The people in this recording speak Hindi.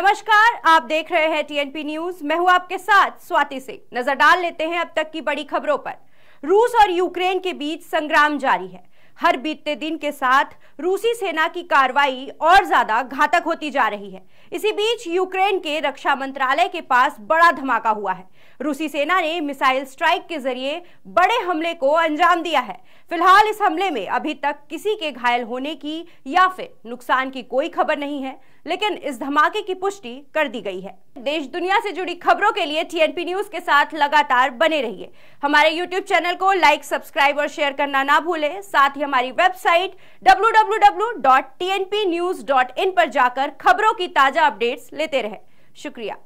नमस्कार आप देख रहे हैं टीएनपी न्यूज मैं हूं आपके साथ स्वाति से नजर डाल लेते हैं अब तक की बड़ी खबरों पर रूस और यूक्रेन के बीच संग्राम जारी है हर बीतते दिन के साथ रूसी सेना की कार्रवाई और ज्यादा घातक होती जा रही है इसी बीच यूक्रेन के रक्षा मंत्रालय के पास बड़ा धमाका हुआ है रूसी सेना ने मिसाइल स्ट्राइक के जरिए बड़े हमले को अंजाम दिया है फिलहाल इस हमले में अभी तक किसी के घायल होने की या फिर नुकसान की कोई खबर नहीं है लेकिन इस धमाके की पुष्टि कर दी गई है देश दुनिया से जुड़ी खबरों के लिए टीएनपी न्यूज के साथ लगातार बने रहिए हमारे यूट्यूब चैनल को लाइक सब्सक्राइब और शेयर करना ना भूले साथ ही हमारी वेबसाइट www.tnpnews.in पर जाकर खबरों की ताजा अपडेट्स लेते रहे शुक्रिया